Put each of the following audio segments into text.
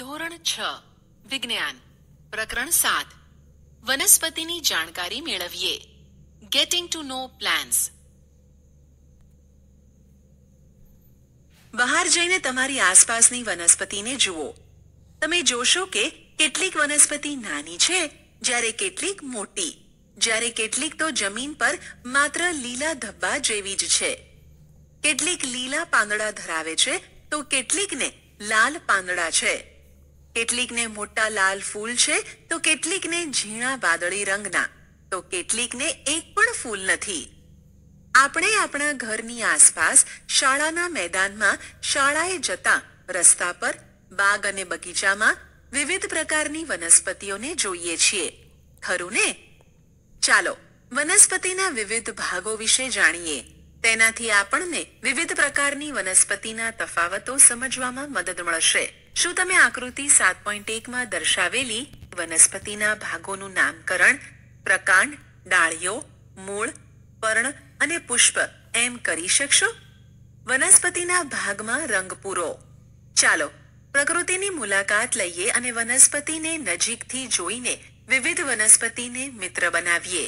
ધોરણ છ વિજ્ઞાન પ્રકરણ સાત વનસ્પતિની જાણકારી મેળવીએ ગેટિંગ ટુ નો પ્લાન્સ બહાર જઈને તમારી આસપાસની વનસ્પતિને જુઓ તમે જોશો કે કેટલીક વનસ્પતિ નાની છે જ્યારે કેટલીક મોટી જ્યારે કેટલીક તો જમીન પર માત્ર લીલા ધબ્બા જેવી જ છે કેટલીક લીલા પાંદડા ધરાવે છે તો કેટલીકને લાલ પાંદડા છે કેટલીકને મોટા લાલ ફૂલ છે તો કેટલીકને ઝીણા વાદળી રંગના તો કેટલીકને એક પણ ફૂલ નથી આપણે આપણા ઘરની આસપાસ શાળાના મેદાનમાં શાળાએ જતા રસ્તા પર બાગ અને બગીચામાં વિવિધ પ્રકારની વનસ્પતિઓને જોઈએ છીએ ખરું ને ચાલો વનસ્પતિના વિવિધ ભાગો વિશે જાણીએ તેનાથી આપણને વિવિધ પ્રકારની વનસ્પતિના તફાવતો સમજવામાં મદદ મળશે શું તમે આકૃતિ સાત પોઈન્ટ એકમાં દર્શાવેલી વનસ્પતિના ભાગોનું નામકરણ પ્રકાંડ ડાળીઓ મૂળ પર્ણ અને પુષ્પ એમ કરી શકશો વનસ્પતિના ભાગમાં રંગ પૂરો ચાલો પ્રકૃતિની મુલાકાત લઈએ અને વનસ્પતિને નજીકથી જોઈને વિવિધ વનસ્પતિને મિત્ર બનાવીએ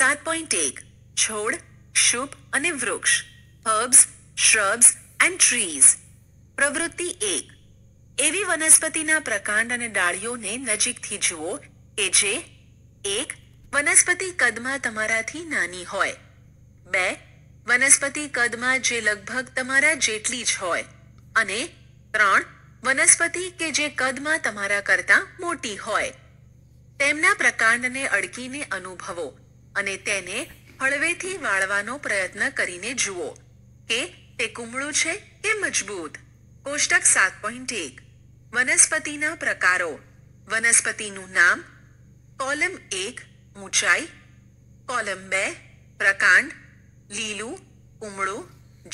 સાત પોઈન્ટ એક છોડ શુભ અને વૃક્ષ હર્બ્સ શ્રબ્સ એન્ડ ટ્રીઝ પ્રવૃત્તિ એક એવી વનસ્પતિના પ્રકાંડ અને ડાળીઓને નજીકથી જુઓ કે જે એક વનસ્પતિ કદમાં તમારાથી નાની હોય બે વનસ્પતિ કદમાં જે લગભગ તમારા જેટલી જ હોય અને ત્રણ વનસ્પતિ કે જે કદમાં તમારા કરતાં મોટી હોય તેમના પ્રકાંડને અડકીને અનુભવો અને તેને હળવેથી વાળવાનો પ્રયત્ન કરીને જુઓ કે તે કુમળું છે કે મજબૂત કોષ્ટક સાત પોઈન્ટ એક વનસ્પતિના પ્રકારો વનસ્પતિનું નામ કોલમ એક ઊંચાઈ કોલમ બે પ્રકાંડ લીલું કુમળું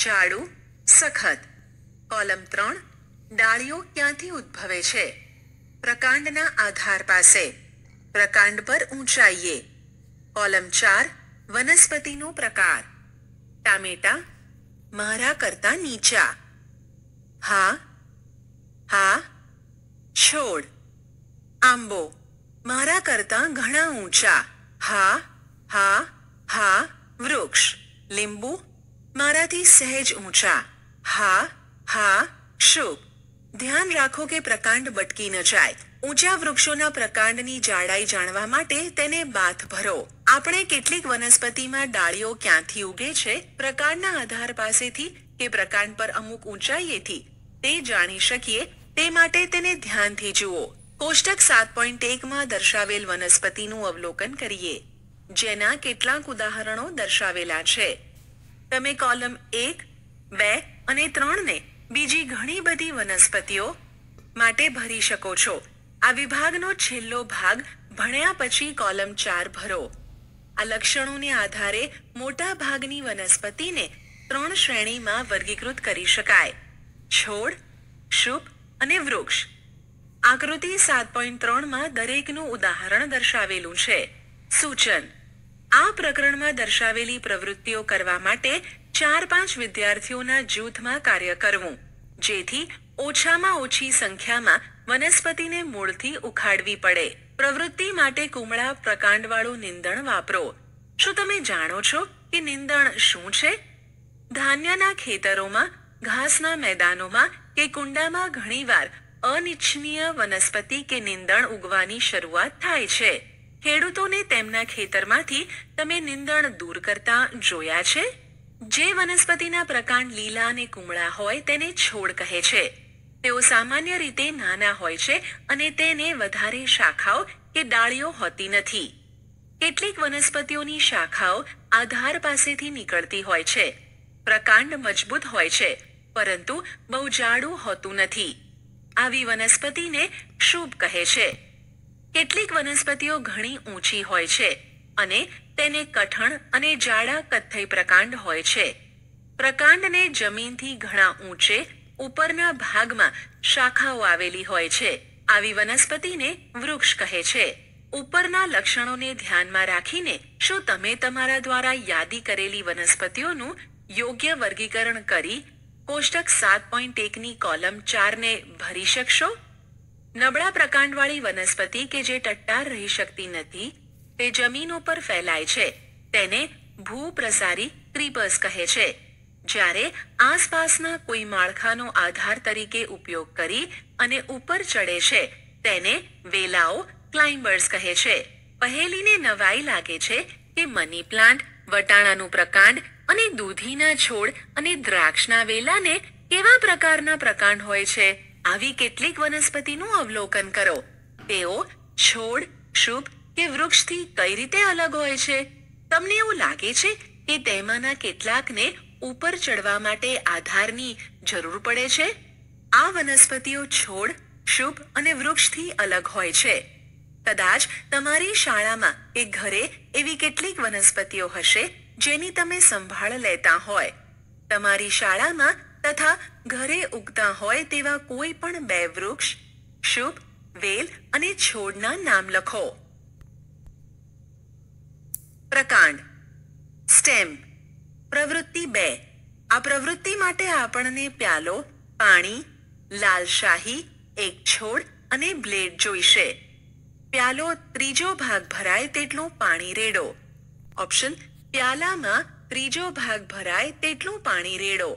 જાડું સખત કોલમ ત્રણ ડાળીઓ ક્યાંથી ઉદ્ભવે છે પ્રકાંડના આધાર પાસે પ્રકાંડ પર ઊંચાઈએ કોલમ ચાર વનસ્પતિનો પ્રકાર ટામેટા મારા કરતા નીચા હા હા છોડ આંબો મારા કરતાં ઘણા ઊંચા હા હા હા વૃક્ષ લીંબુ મારાથી સહેજ ઊંચા હા હા શુભ ધ્યાન રાખો કે પ્રકાંડ બટકી ન જાય ઊંચા વૃક્ષોના પ્રકાંડની જાડાઈ જાણવા માટે તેને બાથ ભરો આપણે કેટલીક વનસ્પતિમાં ડાળીઓ ક્યાંથી ઉગે છે પ્રકાંડના આધાર પાસેથી કે પ્રકાંડ પર અમુક ઊંચાઈએથી તે જાણી શકીએ તે માટે તેને ધ્યાનથી જુઓ કોષ્ટક સાત પોઈન્ટ એકમાં દર્શાવેલ વનસ્પતિનું અવલોકન કરીએ જેના કેટલાક ઉદાહરણો દર્શાવેલા છે તમે કોલમ એક બે અને ત્રણને બીજી ઘણી બધી વનસ્પતિઓ માટે ભરી શકો છો આ વિભાગનો છેલ્લો ભાગ ભણ્યા પછી કોલમ ચાર ભરો આ લક્ષણોને આધારે મોટા ભાગની વનસ્પતિને ત્રણ શ્રેણીમાં વર્ગીકૃત કરી શકાય છોડ શુભ અને વૃક્ષ આકૃતિ સાત પોઈન્ટ ત્રણમાં દરેકનું ઉદાહરણ દર્શાવેલું છે સૂચન આ પ્રકરણમાં દર્શાવેલી પ્રવૃત્તિઓ કરવા માટે ચાર પાંચ વિદ્યાર્થીઓના જૂથમાં કાર્ય કરવું જેથી ઓછામાં ઓછી સંખ્યામાં વનસ્પતિને મૂળથી ઉખાડવી પડે પ્રવૃત્તિ માટે કુમળા પ્રકાંડવાળું નિંદણ વાપરો શું તમે જાણો છો કે નિંદણ શું છે ધાન્યના ખેતરોમાં ઘાસના મેદાનોમાં કે કુંડામાં ઘણીવાર અનિચ્છનીય વનસ્પતિ કે નિંદણ ઉગવાની શરૂઆત થાય છે ખેડૂતોને તેમના ખેતરમાંથી તમે નિંદણ દૂર કરતા જોયા છે જે વનસ્પતિના પ્રકાંડ લીલા અને કુમળા હોય તેને છોડ કહે છે તેઓ સામાન્ય રીતે નાના હોય છે અને તેને વધારે શાખાઓ કે ડાળીઓ હોતી નથી કેટલીક વનસ્પતિઓની શાખાઓ આધાર પાસેથી નીકળતી હોય છે પ્રકાંડ મજબૂત હોય છે પરંતુ બહુ જાડું હોતું નથી આવી વનસ્પતિને ક્ષુભ કહે છે કેટલીક વનસ્પતિઓ ઘણી ઊંચી હોય છે અને તેને કઠણ અને જાડા કથ્થઈ પ્રકાંડ હોય છે પ્રકાંડને જમીનથી ઘણા ઊંચે ઉપરના ભાગમાં શાખાઓ આવેલી હોય છે આવી વનસ્પતિને વૃક્ષ કહે છે ઉપરના લક્ષણોને ધ્યાનમાં રાખીને શું તમે તમારા દ્વારા યાદી કરેલી વનસ્પતિઓનું યોગ્ય વર્ગીકરણ કરી કોષ્ટક સાત પોઈન્ટ એકની કોલમ ચારને ભરી શકશો નબળા પ્રકાંડવાળી વનસ્પતિ કે જે ટટ્ટાર રહી શકતી નથી તે જમીન ઉપર ફેલાય છે તેને ભૂપ્રસારી ક્રીપર્સ કહે છે જ્યારે આસપાસના કોઈ માળખાનો આધાર તરીકે ઉપયોગ કરી અને ઉપર ચડે છે તેને વેલાઓ ક્લાઇમ્બર્સ કહે છે પહેલીને નવાઈ લાગે છે કે મની પ્લાન્ટ વટાણાનું પ્રકાંડ અને દૂધીના છોડ અને દ્રાક્ષના વેલાને કેવા પ્રકારના પ્રકાંડ હોય છે આવી કેટલીક વનસ્પતિનું અવલોકન કરો તેઓ છોડ શુભ કે વૃક્ષથી કઈ રીતે અલગ હોય છે તમને એવું લાગે છે કે તેમાંના કેટલાકને ઉપર ચડવા માટે આધારની જરૂર પડે છે આ વનસ્પતિઓ છોડ શુભ અને વૃક્ષથી અલગ હોય છે કદાચ તમારી શાળામાં કે ઘરે એવી કેટલીક વનસ્પતિઓ હશે જેની તમે સંભાળ લેતા હોય તમારી શાળામાં તથા ઘરે ઉગતા હોય તેવા કોઈ પણ બે વૃક્ષ શુભ વેલ અને છોડના નામ લખો પ્રકાંડ સ્ટેમ પ્રવૃત્તિ બે આ પ્રવૃત્તિ માટે આપણને પ્યાલો પાણી લાલશાહી એક છોડ અને બ્લેડ જોઈશે પ્યાલો ત્રીજો ભાગ ભરાય તેટલું પાણી રેડો ઓપ્શન પ્યાલામાં ત્રીજો ભાગ ભરાય તેટલું પાણી રેડો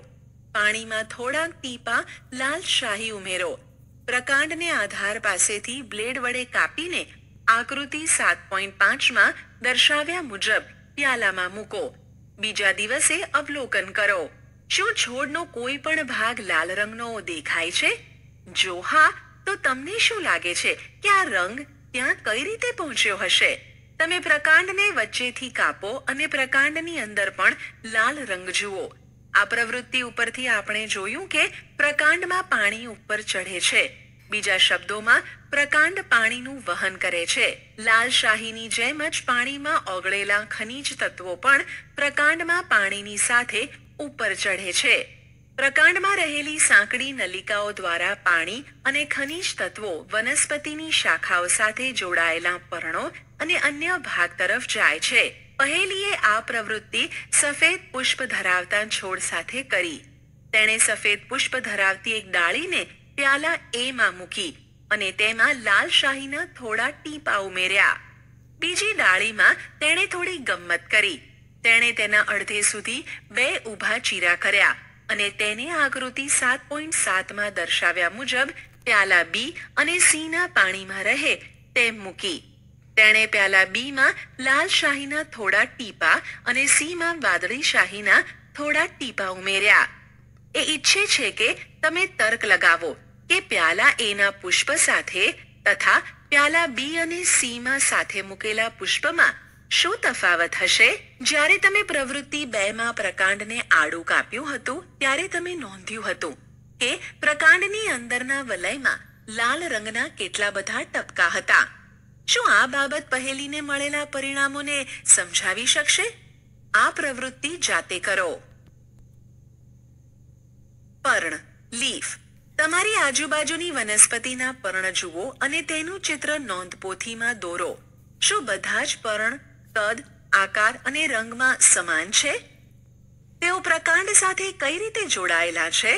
પાણીમાં થોડાક ટીપા લાલ શાહી ઉમેરો પ્રકાંડને આધાર પાસેથી બ્લેડ વડે કાપીને આકૃતિ સાત પોઈન્ટ પાંચમાં દર્શાવ્યા મુજબ પ્યાલામાં મૂકો બીજા દિવસે અવલોકન કરો શું છોડનો કોઈ પણ ભાગ લાલ રંગનો દેખાય છે જો હા તો તમને શું લાગે છે કે આ રંગ ત્યાં કઈ રીતે પહોંચ્યો હશે તમે પ્રકાંડને વચ્ચેથી કાપો અને પ્રકાંડની અંદર પણ લાલ રંગ જુઓ આ પ્રવૃત્તિ ઉપરથી આપણે જોયું કે પ્રકાંડમાં પાણી ઉપર ચઢે છે બીજા શબ્દોમાં પ્રકાંડ પાણીનું વહન કરે છે લાલ શાહીની જેમ જ પાણીમાં ઓગળેલા ખનિજ તત્વો પણ પ્રકાંડમાં પાણીની સાથે ઉપર ચઢે છે પ્રકાંડમાં રહેલી સાંકડી નલિકાઓ દ્વારા પાણી અને ખનિજ તત્વો વનસ્પતિની શાખાઓ સાથે જોડાયેલા પર્ણો અને અન્ય ભાગ તરફ જાય છે પહેલીએ આ પ્રવૃત્તિ સફેદ પુષ્પ ધરાવતા છોડ સાથે કરી તેણે સફેદ પુષ્પ ધરાવતી એક ડાળીને પ્યાલા એમાં મૂકી અને તેમાં લાલ શાહીના થોડા ટીપા ઉમેર્યા બીજી ડાળીમાં તેણે થોડી ગમ્મત કરી તેણે તેના અડધે સુધી બે ઊભા ચીરા કર્યા અને તેને આકૃતિ સાત પોઈન્ટ સાતમાં દર્શાવ્યા મુજબ પ્યાલા બી અને સીના પાણીમાં રહે તેમ મૂકી તેણે પ્યાલા બીમાં લાલ શાહીના થોડા ટીપા અને સીમાં વાદળી શાહીના થોડા ટીપા ઉમેર્યા એ ઈચ્છે છે કે તમે તર્ક લગાવો કે પ્યાલા એના પુષ્પ સાથે તથા પ્યાલા બી અને સીમાં સાથે મૂકેલા પુષ્પમાં શું તફાવત હશે જ્યારે તમે પ્રવૃત્તિ બેમાં પ્રકાંડને આડું કાપ્યું હતું ત્યારે તમે નોંધ્યું હતું કે પ્રકાંડની અંદરના વલયમાં લાલ રંગના કેટલા બધા ટપકા હતા શું આ બાબત પહેલીને મળેલા પરિણામોને સમજાવી શકશે આ પ્રવૃત્તિ જાતે કરો પર્ણ લીફ તમારી આજુબાજુની વનસ્પતિના પર્ણ જુઓ અને તેનું ચિત્ર નોંધપોથીમાં દોરો શું બધા જ પર્ણ કદ આકાર અને રંગમાં સમાન છે તેઓ પ્રકાંડ સાથે કઈ રીતે જોડાયેલા છે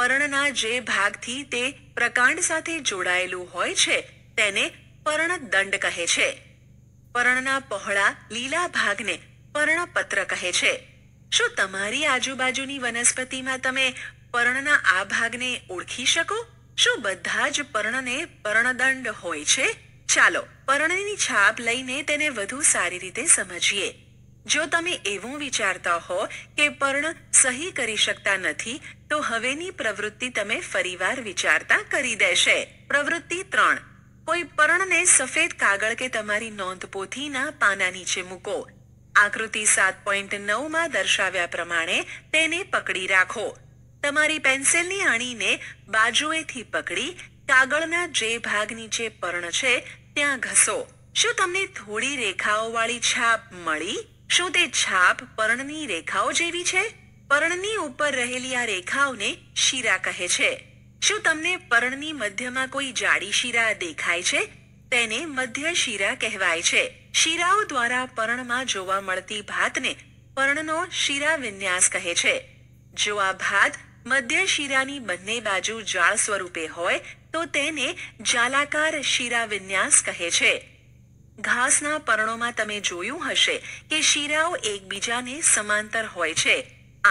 પર્ણના જે ભાગથી તે પ્રકાંડ સાથે જોડાયેલું હોય છે તેને પર્ણદંડ કહે છે પર્ણના પહોળા લીલા ભાગને પર્ણપત્ર કહે છે શું તમારી આજુબાજુની વનસ્પતિમાં તમે પર્ણના આ ભાગને ઓળખી શકો શું બધા જ પર્ણને પર્ણદંડ હોય છે ચાલો પર્ણની છાપ લઈને તેને વધુ સારી રીતે સમજીએ જો તમે એવું વિચારતા હો કે પર્ણ સહી કરી શકતા નથી તો હવેની પ્રવૃત્તિ તમે ફરીવાર વિચારતા કરી દેશે પ્રવૃત્તિ ત્રણ કોઈ પર્ણને સફેદ કાગળ કે તમારી નોંધપોથીના પાના નીચે મૂકો આકૃતિ સાત પોઈન્ટ નવમાં દર્શાવ્યા પ્રમાણે તેને પકડી રાખો તમારી પેન્સિલની આણીને બાજુએથી પકડી કાગળના જે ભાગ નીચે પર્ણ છે ત્યાં ઘસો શું તમને થોડી રેખાઓવાળી છાપ મળી શું તે છાપ પર્ણની રેખાઓ જેવી છે પર્ણની ઉપર રહેલી આ રેખાઓને શીરા કહે છે શું તમને પર્ણની મધ્યમાં કોઈ જાડી શીરા દેખાય છે તેને મધ્ય શીરા કહેવાય છે શીરાઓ દ્વારા પર્ણમાં જોવા મળતી ભાતને પર્ણનો શીરા વિન્યાસ કહે છે જો આ ભાત મધ્ય શીરાની બંને બાજુ જાળ સ્વરૂપે હોય તો તેને જાલાકાર શીરા વિન્યાસ કહે છે ઘાસના પર્ણોમાં તમે જોયું હશે કે શીરાઓ એકબીજાને સમાંતર હોય છે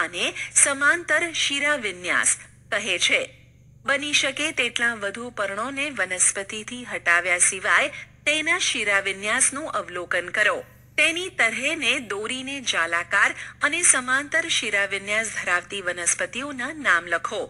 આને સમાંતર શીરા વિન્યાસ કહે છે બની શકે તેટલા વધુ પર્ણોને વનસ્પતિથી હટાવ્યા સિવાય તેના શિરા વિન્યાસનું અવલોકન કરો તેની તરહેને દોરીને જાલાકાર અને સમાંતર શિરાવિન્યાસ ધરાવતી વનસ્પતિઓના નામ લખો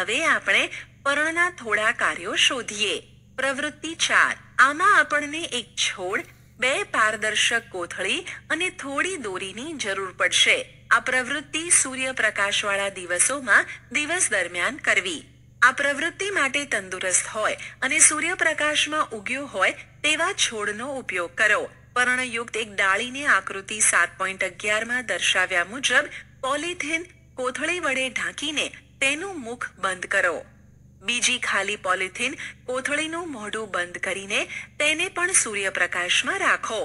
હવે આપણે પર્ણના થોડા કાર્યો શોધીએ પ્રવૃત્તિ ચાર આમાં આપણને એક છોડ બે પારદર્શક કોથળી અને થોડી દોરીની જરૂર પડશે આ પ્રવૃત્તિ સૂર્યપ્રકાશવાળા દિવસોમાં દિવસ દરમિયાન કરવી આ પ્રવૃત્તિ માટે તંદુરસ્ત હોય અને સૂર્યપ્રકાશમાં ઉગ્યો હોય તેવા છોડનો ઉપયોગ કરો પર્ણયુક્ત એક ડાળીને આકૃતિ સાત પોઈન્ટ અગિયારમાં દર્શાવ્યા મુજબ પોલિથીન કોથળી વડે ઢાંકીને તેનું મુખ બંધ કરો બીજી ખાલી પોલિથીન કોથળીનું મોઢું બંધ કરીને તેને પણ સૂર્યપ્રકાશમાં રાખો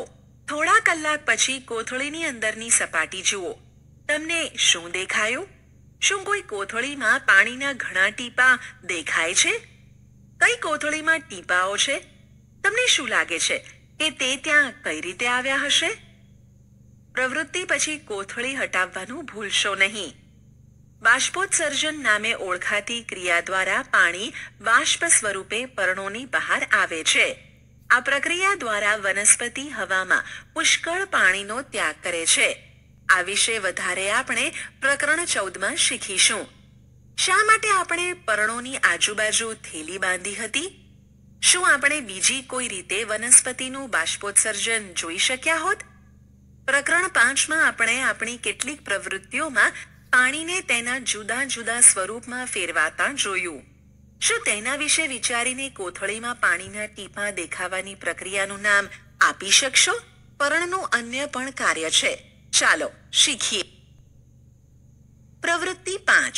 થોડા કલાક પછી કોથળીની અંદરની સપાટી જુઓ તમને શું દેખાયું શું કોઈ કોથળીમાં પાણીના ઘણા ટીપા દેખાય છે કઈ કોથળીમાં ટીપાઓ છે તમને શું લાગે છે કે તે ત્યાં કઈ રીતે આવ્યા હશે પ્રવૃત્તિ પછી કોથળી હટાવવાનું ભૂલશો નહીં બાષ્પોત્સર્જન નામે ઓળખાતી ક્રિયા દ્વારા પાણી બાષ્પ સ્વરૂપે પર્ણોની બહાર આવે છે આ પ્રક્રિયા દ્વારા વનસ્પતિ હવામાં પુષ્કળ પાણીનો ત્યાગ કરે છે આ વિશે વધારે આપણે પ્રકરણ ચૌદમાં શીખીશું શા માટે આપણે પર્ણોની આજુબાજુ થેલી બાંધી હતી શું આપણે બીજી કોઈ રીતે વનસ્પતિનું બાષ્પોત્સર્જન જોઈ શક્યા હોત પ્રકરણ પાંચમાં આપણે આપણી કેટલીક પ્રવૃત્તિઓમાં પાણીને તેના જુદા જુદા સ્વરૂપમાં ફેરવાતા જોયું શું તેના વિશે વિચારીને કોથળીમાં પાણીના ટીપા દેખાવાની પ્રક્રિયાનું નામ આપી શકશો પરણનું અન્ય પણ કાર્ય છે ચાલો શીખીએ પ્રવૃત્તિ પાંચ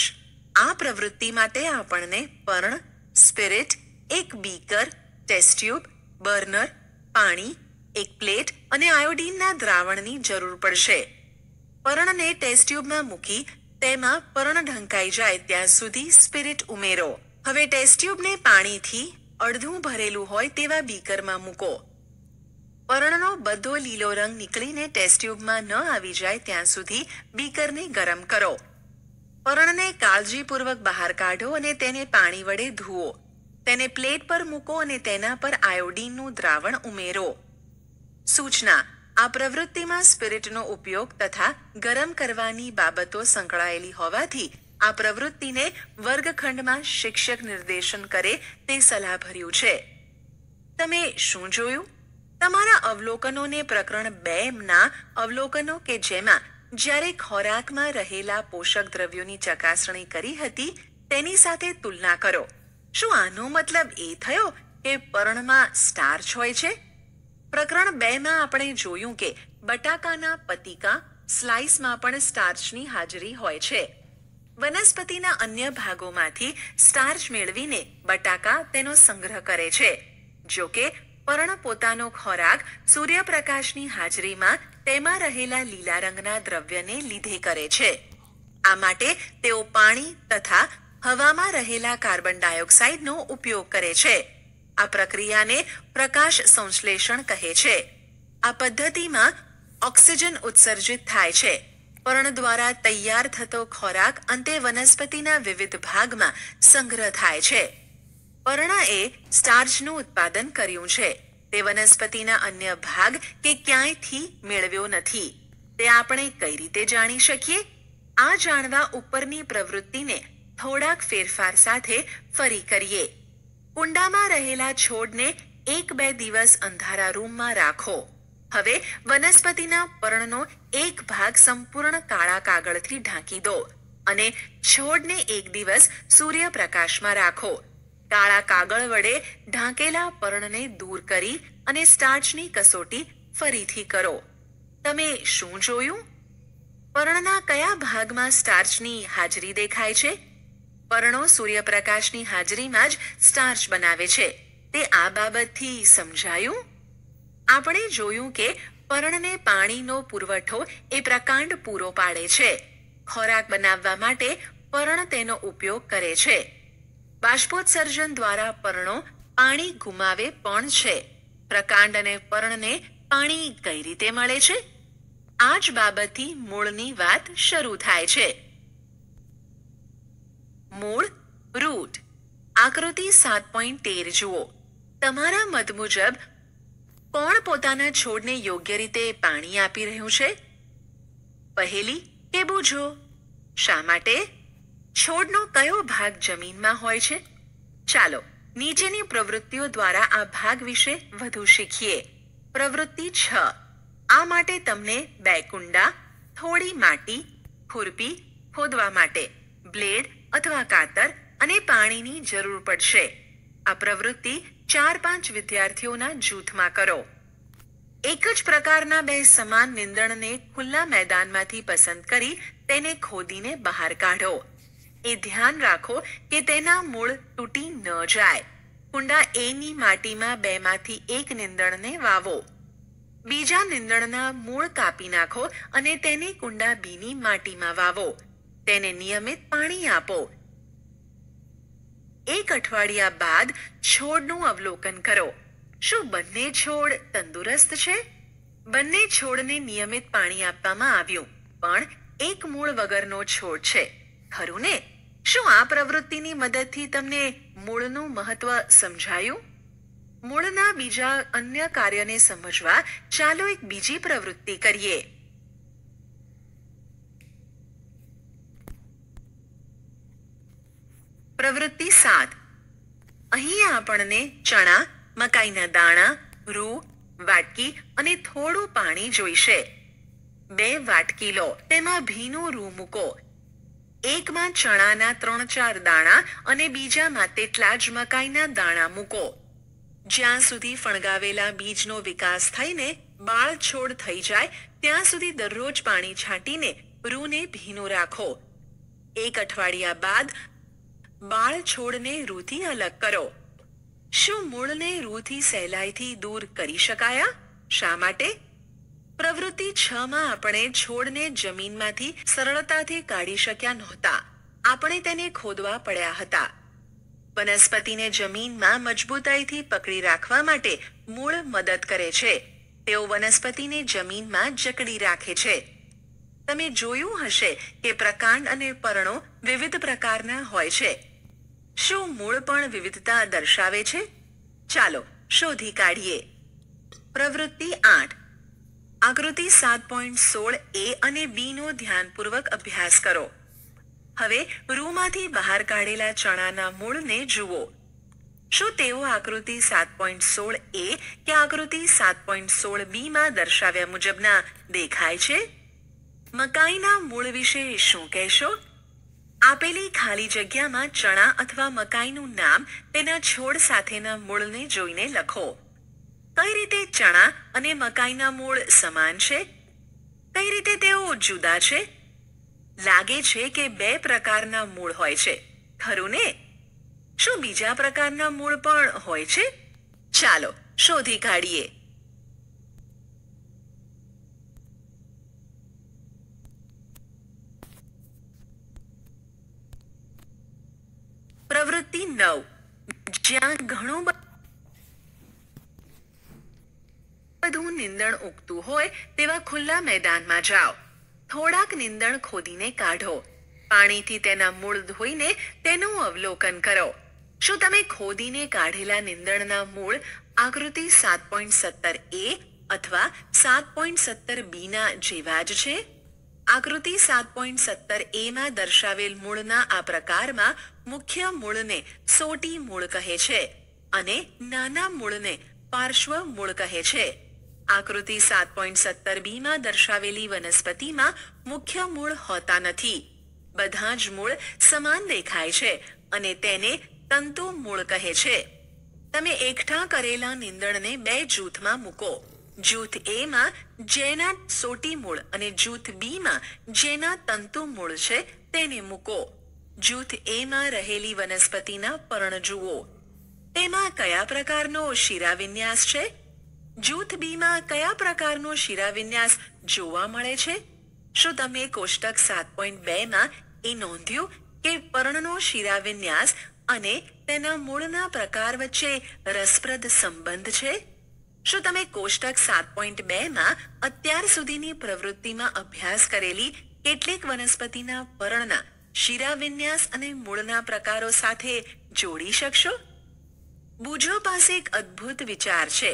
આ પ્રવૃત્તિ માટે આપણને પર્ણ સ્પિરિટ એક બીકર ટેસ્ટ ટ્યુબ બર્નર પાણી એક પ્લેટ અને આયોડીનના દ્રાવણની જરૂર પડશે પર્ણને ટેસ્ટ ટ્યુબમાં મૂકી તેમાં પર્ણ ઢંકાઈ જાય ત્યાં સુધી સ્પિરિટ ઉમેરો હવે ટેસ્ટ ટ્યુબને પાણીથી અડધું ભરેલું હોય તેવા બીકરમાં મૂકો પર્ણનો બધો લીલો રંગ નીકળીને ટેસ્ટ ટેસ્ટ્યુબમાં ન આવી જાય ત્યાં સુધી બીકરને ગરમ કરો પર્ણને કાળજીપૂર્વક બહાર કાઢો અને તેને પાણી વડે ધુઓ તેને પ્લેટ પર મૂકો અને તેના પર આયોડીનનું દ્રાવણ ઉમેરો સૂચના આ પ્રવૃત્તિમાં સ્પિરિટનો ઉપયોગ તથા ગરમ કરવાની બાબતો સંકળાયેલી હોવાથી આ પ્રવૃત્તિને વર્ગખંડમાં શિક્ષક નિર્દેશન કરે તે સલાહભર્યું છે તમે શું જોયું તમારા અવલોકનોને પ્રકરણ બે ના અવલોકનો કે જેમાં જ્યારે ખોરાકમાં રહેલા પોષક દ્રવ્યોની ચકાસણી કરી હતી તેની સાથે તુલના કરો શું આનો મતલબ એ થયો કે પર્ણમાં સ્ટાર્ચ હોય છે પ્રકરણ બે માં આપણે જોયું કે બટાકાના પતિકા સ્લાઇસમાં પણ સ્ટાર્ચની હાજરી હોય છે વનસ્પતિના અન્ય ભાગોમાંથી સ્ટાર્ચ મેળવીને બટાકા તેનો સંગ્રહ કરે છે જોકે પર્ણ પોતાનો ખોરાક સૂર્યપ્રકાશની હાજરીમાં તેમાં રહેલા લીલા રંગના દ્રવ્યને લીધે કરે છે આ માટે તેઓ પાણી તથા હવામાં રહેલા કાર્બન ડાયોક્સાઇડનો ઉપયોગ કરે છે આ પ્રક્રિયાને પ્રકાશ સંશ્લેષણ કહે છે આ પદ્ધતિમાં ઓક્સિજન ઉત્સર્જિત થાય છે પર્ણ દ્વારા તૈયાર થતો ખોરાક અંતે વનસ્પતિના વિવિધ ભાગમાં સંગ્રહ થાય છે પર્ણએ સ્ટાર્ચનું ઉત્પાદન કર્યું છે તે વનસ્પતિના અન્ય ભાગ કે ક્યાંયથી મેળવ્યો નથી તે આપણે કઈ રીતે જાણી શકીએ આ જાણવા ઉપરની પ્રવૃત્તિને થોડાક ફેરફાર સાથે ફરી કરીએ કુંડામાં રહેલા છોડને એક બે દિવસ અંધારા રૂમમાં રાખો હવે વનસ્પતિના પર્ણનો એક ભાગ સંપૂર્ણ કાળા કાગળથી ઢાંકી દો અને છોડને એક દિવસ સૂર્યપ્રકાશમાં રાખો કાળા કાગળ વડે ઢાંકેલા પર્ણને દૂર કરી અને સ્ટાર્ચની કસોટી ફરીથી કરો તમે શું જોયું પર્ણના કયા ભાગમાં સ્ટાર્ચની હાજરી દેખાય છે પર્ણો સૂર્યપ્રકાશની હાજરીમાં જ સ્ટાર્ચ બનાવે છે તે આ બાબતથી સમજાયું આપણે જોયું કે પર્ણને પાણીનો પુરવઠો એ પ્રકાંડ પૂરો પાડે છે ખોરાક બનાવવા માટે પર્ણ તેનો ઉપયોગ કરે છે બાષ્પોત્સર્જન દ્વારા પર્ણો પાણી ગુમાવે પણ છે પ્રકાંડ અને પર્ણને પાણી કઈ રીતે મળે છે આ જ બાબતથી મૂળની વાત શરૂ થાય છે મૂળ રૂટ આકૃતિ સાત પોઈન્ટ તેર જુઓ તમારા મત મુજબ કોણ પોતાના છોડને યોગ્ય રીતે પાણી આપી રહ્યું છે પહેલી કે બુજો શા માટે છોડનો કયો ભાગ જમીનમાં હોય છે ચાલો નીચેની પ્રવૃત્તિઓ દ્વારા આ ભાગ વિશે વધુ શીખીએ પ્રવૃત્તિ છ આ માટે તમને બે કુંડા થોડી માટી ખુરપી ખોદવા માટે બ્લેડ અથવા કાતર અને પાણીની જરૂર પડશે આ પ્રવૃત્તિ ચાર પાંચ વિદ્યાર્થીઓના જૂથમાં કરો એક જ પ્રકારના બે સમાન નિંદણને ખુલ્લા મેદાનમાંથી પસંદ કરી તેને ખોદીને બહાર કાઢો એ ધ્યાન રાખો કે તેના મૂળ તૂટી ન જાય કુંડા એની માટીમાં બેમાંથી એક નિંદણને વાવો બીજા નિંદણના મૂળ કાપી નાખો અને તેને કુંડા બીની માટીમાં વાવો તેને નિયમિત પાણી આપો એક અઠવાડિયા બાદ છોડનું અવલોકન કરો શું બંને છોડ તંદુરસ્ત છે બંને છોડને નિયમિત પાણી આપવામાં આવ્યું પણ એક મૂળ વગરનો છોડ છે ખરું ને શું આ પ્રવૃત્તિની મદદથી તમને મૂળનું મહત્વ સમજાયું મૂળના બીજા અન્ય કાર્યને સમજવા ચાલો એક બીજી પ્રવૃત્તિ કરીએ પ્રવૃત્તિ સાત અહીં આપણને ચણા મકાઈના દાણા રૂ વાટકી અને થોડું પાણી જોઈશે બે વાટકી લો તેમાં ભીનું રૂ મૂકો એકમાં ચણાના ત્રણ ચાર દાણા અને બીજામાં તેટલા જ મકાઈના દાણા મૂકો જ્યાં સુધી ફણગાવેલા બીજનો વિકાસ થઈને બાળ છોડ થઈ જાય ત્યાં સુધી દરરોજ પાણી છાંટીને રૂને ભીનું રાખો એક અઠવાડિયા બાદ બાળ છોડને રૂથી અલગ કરો શું મૂળને રૂથી સહેલાઈથી દૂર કરી શકાયા શા માટે પ્રવૃત્તિ છ માં આપણે છોડને જમીનમાંથી સરળતાથી કાઢી શક્યા નહોતા આપણે તેને ખોદવા પડ્યા હતા વનસ્પતિને જમીનમાં મજબૂતાઈથી પકડી રાખવા માટે મૂળ મદદ કરે છે તેઓ વનસ્પતિને જમીનમાં જકડી રાખે છે તમે જોયું હશે કે પ્રકાંડ અને પર્ણો વિવિધ પ્રકારના હોય છે શું મૂળ પણ વિવિધતા દર્શાવે છે ચાલો શોધી કાઢીએ પ્રવૃત્તિ આઠ આકૃતિ સાત પોઈન્ટ સોળ એ અને બીનો ધ્યાનપૂર્વક અભ્યાસ કરો હવે રૂમાંથી બહાર કાઢેલા ચણાના મૂળને જુઓ શું તેઓ આકૃતિ સાત પોઈન્ટ સોળ એ કે આકૃતિ સાત પોઈન્ટ સોળ બીમાં દર્શાવ્યા મુજબના દેખાય છે મકાઈના મૂળ વિશે શું કહેશો આપેલી ખાલી જગ્યામાં ચણા અથવા મકાઈનું નામ તેના છોડ સાથેના મૂળને જોઈને લખો કઈ રીતે ચણા અને મકાઈના મૂળ સમાન છે કઈ રીતે તેઓ જુદા છે લાગે છે કે બે પ્રકારના મૂળ હોય છે ખરું ને શું બીજા પ્રકારના મૂળ પણ હોય છે ચાલો શોધી કાઢીએ પ્રવૃત્તિ નવ જ્યાં ઘણું બધું વધુ નિંદણ ઉગતું હોય તેવા ખુલ્લા મેદાનમાં જાઓ થોડાક નિંદણ ખોદીને કાઢો પાણીથી તેના મૂળ ધોઈને તેનું અવલોકન કરો શું તમે ખોદીને કાઢેલા નિંદણના મૂળ આકૃતિ સાત પોઈન્ટ સત્તર એ અથવા સાત પોઈન્ટ સત્તર બીના જેવા જ છે આકૃતિ સાત પોઈન્ટ સત્તર એમાં દર્શાવેલ મૂળના આ પ્રકારમાં મુખ્ય મૂળને સોટી મૂળ કહે છે અને નાના મૂળને પાર્શ્વ મૂળ કહે છે આકૃતિ સાત પોઈન્ટ સત્તર બીમાં દર્શાવેલી વનસ્પતિમાં મુખ્ય મૂળ હોતા નથી બધા જ મૂળ સમાન દેખાય છે અને તેને તંતુ મૂળ કહે છે તમે એકઠા કરેલા નિંદણને બે જૂથમાં મૂકો જૂથ એ માં જેના સોટી મૂળ અને જૂથ બી માં જેના તંતુ મૂળ છે તેને મૂકો જૂથ એ માં રહેલી વનસ્પતિના પર્ણ જુઓ તેમાં કયા પ્રકારનો શિરા વિન્યાસ છે જૂથ બીમાં કયા પ્રકારનો શિરાવિન્યાસ જોવા મળે છે શું તમે કોષ્ટક સાત પોઈન્ટ બેમાં એ નોંધ્યું કે પર્ણનો શિરાવિન્યાસ અને તેના મૂળના પ્રકાર વચ્ચે રસપ્રદ સંબંધ છે શું તમે કોષ્ટક સાત પોઈન્ટ બેમાં અત્યાર સુધીની પ્રવૃત્તિમાં અભ્યાસ કરેલી કેટલીક વનસ્પતિના પર્ણના શિરાવિન્યાસ અને મૂળના પ્રકારો સાથે જોડી શકશો બુજો પાસે એક અદ્ભુત વિચાર છે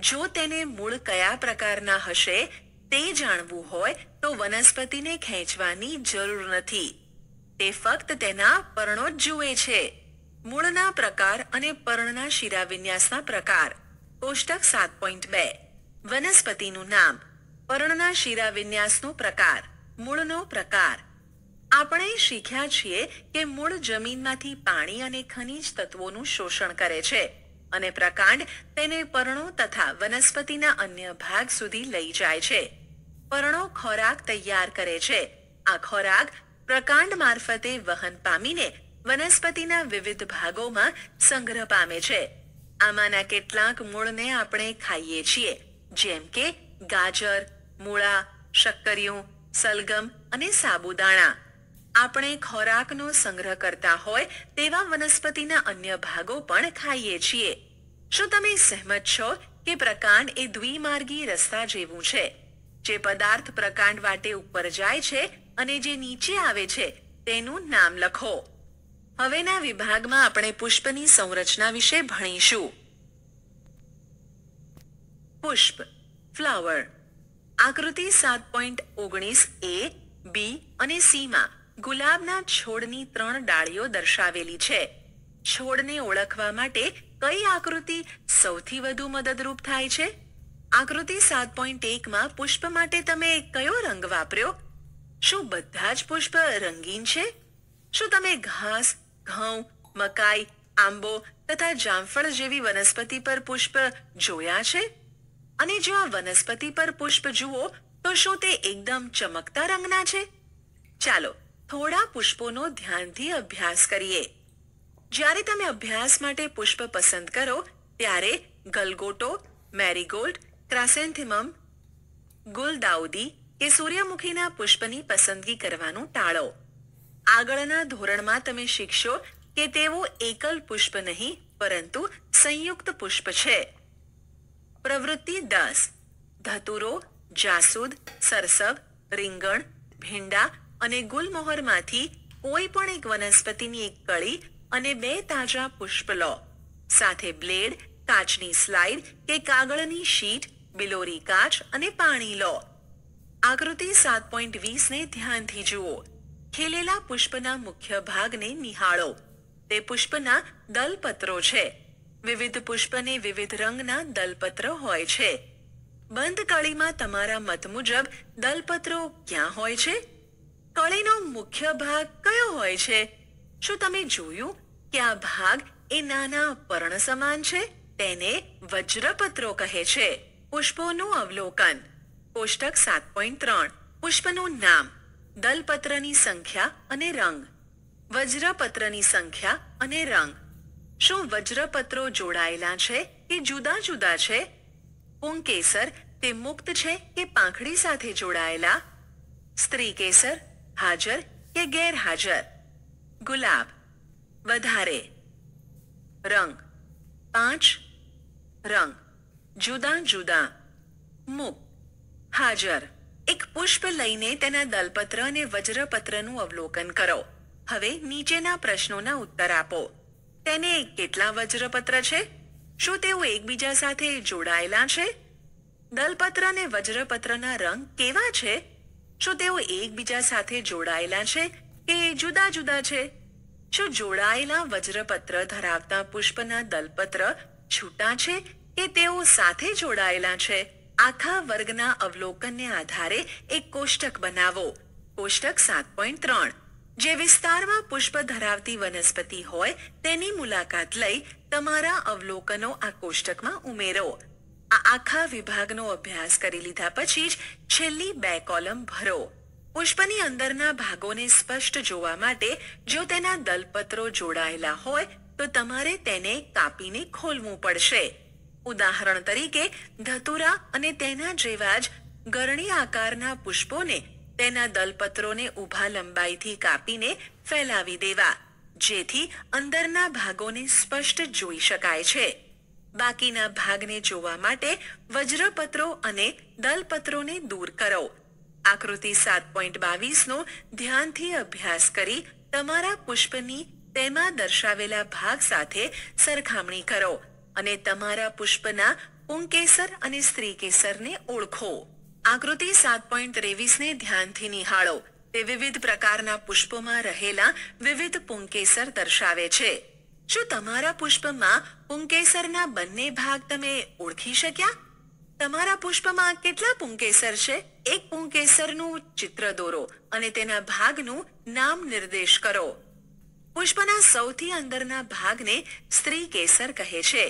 જો તેને મૂળ કયા પ્રકારના હશે તે જાણવું હોય તો વનસ્પતિને ખેંચવાની જરૂર નથી તે ફક્ત તેના પર્ણો જ જુએ છે મૂળના પ્રકાર અને પર્ણના શિરાવિન્યાસના પ્રકાર કોષ્ટક સાત પોઈન્ટ બે વનસ્પતિનું નામ પર્ણના શિરાવિન્યાસનો પ્રકાર મૂળનો પ્રકાર આપણે શીખ્યા છીએ કે મૂળ જમીનમાંથી પાણી અને ખનિજ તત્વોનું શોષણ કરે છે અને પ્રકાંડ તેને પર્ણો તથા વનસ્પતિના અન્ય ભાગ સુધી લઈ જાય છે પર્ણો ખોરાક તૈયાર કરે છે આ ખોરાક પ્રકાંડ મારફતે વહન પામીને વનસ્પતિના વિવિધ ભાગોમાં સંગ્રહ પામે છે આમાંના કેટલાક મૂળને આપણે ખાઈએ છીએ જેમ કે ગાજર મૂળા શક્કરિયું સલગમ અને સાબુદાણા આપણે ખોરાકનો સંગ્રહ કરતા હોય તેવા વનસ્પતિના અન્ય ભાગો પણ ખાઈએ છીએ શું તમે સહેમત છો કે પ્રકાંડ એ દ્વિમાર્ગી રસ્તા જેવું છે જે પદાર્થ પ્રકાંડ વાટે ઉપર જાય છે અને જે નીચે આવે છે તેનું નામ લખો હવેના વિભાગમાં આપણે પુષ્પની સંરચના વિશે ભણીશું પુષ્પ ફ્લાવર આકૃતિ સાત પોઈન્ટ ઓગણીસ એ બી અને સીમાં ગુલાબના છોડની ત્રણ ડાળીઓ દર્શાવેલી છે છોડને ઓળખવા માટે કઈ આકૃતિ સૌથી વધુ મદદરૂપ થાય છે આકૃતિ સાત પોઈન્ટ એકમાં પુષ્પ માટે તમે કયો રંગ વાપર્યો શું બધા જ પુષ્પ રંગીન છે શું તમે ઘાસ ઘઉં મકાઈ આંબો તથા જામફળ જેવી વનસ્પતિ પર પુષ્પ જોયા છે અને જો આ વનસ્પતિ પર પુષ્પ જુઓ તો શું તે એકદમ ચમકતા રંગના છે ચાલો થોડા પુષ્પોનો ધ્યાનથી અભ્યાસ કરીએ જ્યારે તમે અભ્યાસ માટે પુષ્પ પસંદ કરો ત્યારે ગલગોટો મેરીગોલ્ડ ક્રાસેન્થિમમ ગુલદાઉદી કે સૂર્યમુખીના પુષ્પની પસંદગી કરવાનું ટાળો આગળના ધોરણમાં તમે શીખશો કે તેઓ એકલ પુષ્પ નહીં પરંતુ સંયુક્ત પુષ્પ છે પ્રવૃત્તિ દસ ધતુરો જાસૂદ સરસવ રીંગણ ભીંડા અને ગુલમોહરમાંથી કોઈ પણ એક વનસ્પતિની એક કળી અને બે તાજા પુષ્પ લો સાથે બ્લેડ કાચની સ્લાઇડ કે કાગળની શીટ બિલોરી કાચ અને પાણી લો આકૃતિ સાત પોઈન્ટ વીસને ધ્યાનથી જુઓ ખીલેલા પુષ્પના મુખ્ય ભાગને નિહાળો તે પુષ્પના દલપત્રો છે વિવિધ પુષ્પને વિવિધ રંગના દલપત્ર હોય છે બંધ કળીમાં તમારા મત મુજબ દલપત્રો ક્યાં હોય છે કળીનો મુખ્ય ભાગ કયો હોય છે શું તમે જોયું કે આ ભાગ એ નાના પર્ણ સમાન છે તેને વજ્રપત્રો કહે છે પુષ્પોનું અવલોકન કોષ્ટક સાત પોઈન્ટ ત્રણ પુષ્પનું નામ દલપત્રની સંખ્યા અને રંગ વજ્રપત્રની સંખ્યા અને રંગ શું વજ્રપત્રો જોડાયેલા છે કે જુદા જુદા છે પુંકેસર તે મુક્ત છે કે પાંખડી સાથે જોડાયેલા સ્ત્રી કેસર હાજર કે ગેરહાજર ગુલાબ વધારે રંગ પાંચ રંગ જુદા જુદા મુક હાજર એક પુષ્પ લઈને તેના દલપત્ર અને વજ્રપત્રનું અવલોકન કરો હવે નીચેના પ્રશ્નોના ઉત્તર આપો તેને કેટલા વજ્રપત્ર છે શું તેઓ એકબીજા સાથે જોડાયેલા છે દલપત્ર અને વજ્રપત્રના રંગ કેવા છે શું તેઓ એકબીજા સાથે જોડાયેલા છે કે એ જુદા જુદા છે શું જોડાયેલા વજ્રપત્ર ધરાવતા પુષ્પના દલપત્ર છૂટા છે કે તેઓ સાથે જોડાયેલા છે આખા વર્ગના અવલોકનને આધારે એક કોષ્ટક બનાવો કોષ્ટક સાત પોઈન્ટ ત્રણ જે વિસ્તારમાં પુષ્પ ધરાવતી વનસ્પતિ હોય તેની મુલાકાત લઈ તમારા અવલોકનો આ કોષ્ટકમાં ઉમેરો આ આખા વિભાગનો અભ્યાસ કરી લીધા પછી જ છેલ્લી બે કોલમ ભરો પુષ્પની અંદરના ભાગોને સ્પષ્ટ જોવા માટે જો તેના દલપત્રો જોડાયેલા હોય તો તમારે તેને કાપીને ખોલવું પડશે ઉદાહરણ તરીકે ધતુરા અને તેના જેવા જ ગરણી આકારના પુષ્પોને તેના દલપત્રોને ઊભા લંબાઈથી કાપીને ફેલાવી દેવા જેથી અંદરના ભાગોને સ્પષ્ટ જોઈ શકાય છે બાકીના ભાગને જોવા માટે વજ્રપત્રો અને દલપત્રોને દૂર કરો આકૃતિ સાત પોઈન્ટ બાવીસનો ધ્યાનથી અભ્યાસ કરી તમારા પુષ્પની તેમાં દર્શાવેલા ભાગ સાથે સરખામણી કરો અને તમારા પુષ્પના પુંકેસર અને સ્ત્રીકેસરને ઓળખો આકૃતિ સાત પોઈન્ટ ત્રેવીસને ધ્યાનથી નિહાળો તે વિવિધ પ્રકારના પુષ્પોમાં રહેલા વિવિધ પુંકેસર દર્શાવે છે શું તમારા પુષ્પમાં પુંકેસરના બંને ભાગ તમે ઓળખી શક્યા તમારા પુષ્પમાં કેટલા પુંકેસર છે એક પુંકેસરનું ચિત્ર દોરો અને તેના ભાગનું નામ નિર્દેશ કરો પુષ્પના સૌથી અંદરના ભાગને સ્ત્રી કેસર કહે છે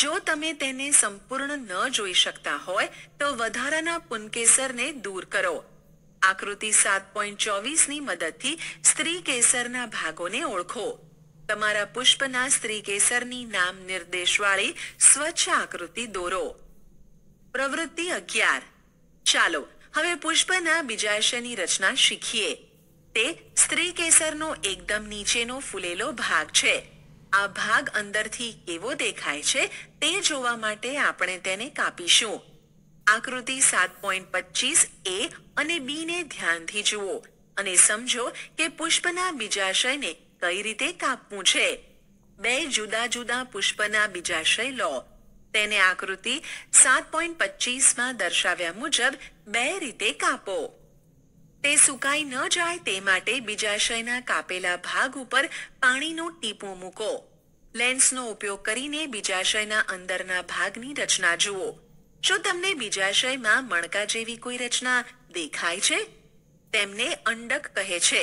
જો તમે તેને સંપૂર્ણ ન જોઈ શકતા હોય તો વધારાના પુનકેસરને દૂર કરો આકૃતિ સાત પોઈન્ટ ચોવીસની મદદથી સ્ત્રી કેસરના ભાગોને ઓળખો તમારા પુષ્પના સ્ત્રી કેસરની નામ નિર્દેશવાળી સ્વચ્છ આકૃતિ દોરો પ્રવૃત્તિ અગિયાર ચાલો હવે પુષ્પના બીજાશયની રચના શીખીએ તે સ્ત્રી કેસરનો એકદમ નીચેનો ફૂલેલો ભાગ છે આ ભાગ અંદરથી કેવો દેખાય છે તે જોવા માટે આપણે તેને કાપીશું આકૃતિ સાત પોઈન્ટ પચીસ એ અને બી ને ધ્યાનથી જુઓ અને સમજો કે પુષ્પના બીજાશયને કઈ રીતે કાપવું છે બે જુદા જુદા પુષ્પના બીજાશય લો તેને આકૃતિ સાત પોઈન્ટ પચીસમાં દર્શાવ્યા મુજબ બે રીતે કાપો તે સુકાઈ ન જાય તે માટે બીજાશયના કાપેલા ભાગ ઉપર પાણીનું ટીપું મૂકો લેન્સનો ઉપયોગ કરીને બીજાશયના અંદરના ભાગની રચના જુઓ શું તમને બીજાશયમાં મણકા જેવી કોઈ રચના દેખાય છે તેમને અંડક કહે છે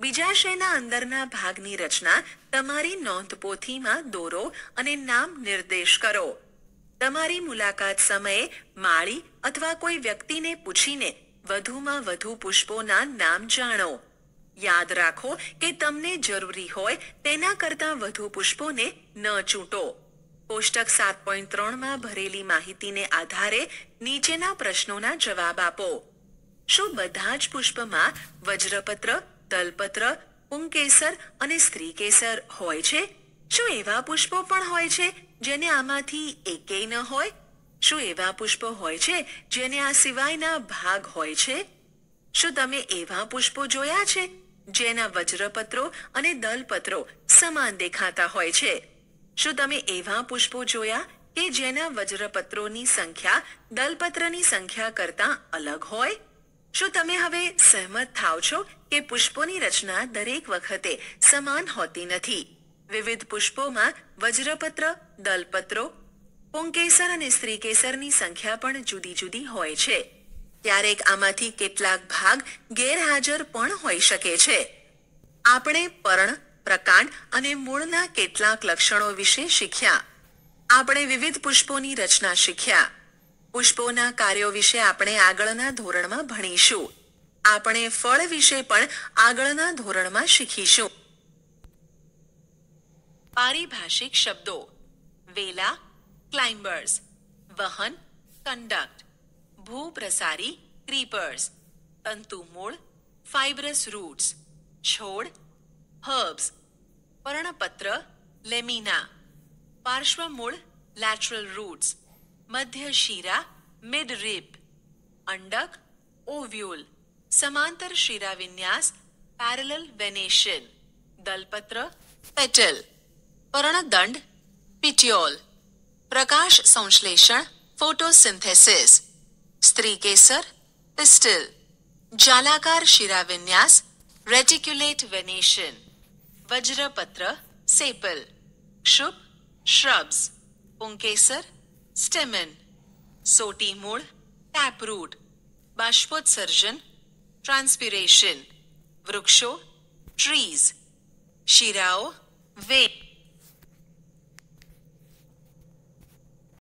બીજાશયના અંદરના ભાગની રચના તમારી નોંધપોથીમાં દોરો અને નામ નિર્દેશ કરો તમારી મુલાકાત સમયે માળી અથવા કોઈ વ્યક્તિને પૂછીને વધુમાં વધુ પુષ્પોના નામ જાણો યાદ રાખો કે તમને જરૂરી હોય તેના કરતાં વધુ પુષ્પોને ન ચૂંટો કોષ્ટક સાત પોઈન્ટ ત્રણમાં ભરેલી માહિતીને આધારે નીચેના પ્રશ્નોના જવાબ આપો શું બધા જ પુષ્પમાં વજ્રપત્ર તલપત્ર પુંકેસર અને સ્ત્રી કેસર હોય છે શું એવા પુષ્પો પણ હોય છે જેને આમાંથી એકેય ન હોય શું એવા પુષ્પો હોય છે જેને આ સિવાયના ભાગ હોય છે શું તમે એવા પુષ્પો જોયા છે જેના વજ્રપત્રો અને દલપત્રો સમાન દેખાતા હોય છે શું તમે એવા પુષ્પો જોયા કે જેના વજ્રપત્રોની સંખ્યા દલપત્રની સંખ્યા કરતાં અલગ હોય શું તમે હવે સહમત થાવ છો કે પુષ્પોની રચના દરેક વખતે સમાન હોતી નથી વિવિધ પુષ્પોમાં વજ્રપત્ર દલપત્રો પુંકેસર અને સ્ત્રીકેસરની સંખ્યા પણ જુદી જુદી હોય છે ક્યારેક આમાંથી કેટલાક ભાગ ગેરહાજર પણ હોઈ શકે છે આપણે પર્ણ પ્રકાંડ અને મૂળના કેટલાક લક્ષણો વિશે શીખ્યા આપણે વિવિધ પુષ્પોની રચના શીખ્યા પુષ્પોના કાર્યો વિશે આપણે આગળના ધોરણમાં ભણીશું આપણે ફળ વિશે પણ આગળના ધોરણમાં શીખીશું પારિભાષિક શબ્દો વેલા ક્લાઇમ્બર્સ વહન કંડક્ટ ભૂપ્રસારી ક્રીપર્સ તંતુમૂળ ફાઇબ્રસ રૂટ્સ છોડ હર્બ્સ પર્ણપત્ર લેમિના પાર્શ્વમૂળ લેટરલ રૂટ્સ मध्य शिरा मिड रिप अंडक ओव्यूल समांतर शिरा विन्यास पैरेलल वेनेशन दलपत्र पेटल पर्णदंड पिट्योल प्रकाश संश्लेषण फोटोसिंथेसिस स्त्री केसर पिस्टल जालाकार शिरा विन्यास रेटिकुलेट वेनेशन वज्रपत्र सेपल शुभ श्रब्स पुंकेसर સ્ટેમેન સોટી મૂળ ટેપરૂટ બાષ્પોત્સર્જન ટ્રાન્સપિરેશન વૃક્ષો ટ્રીઝ શિરાઓ વેપ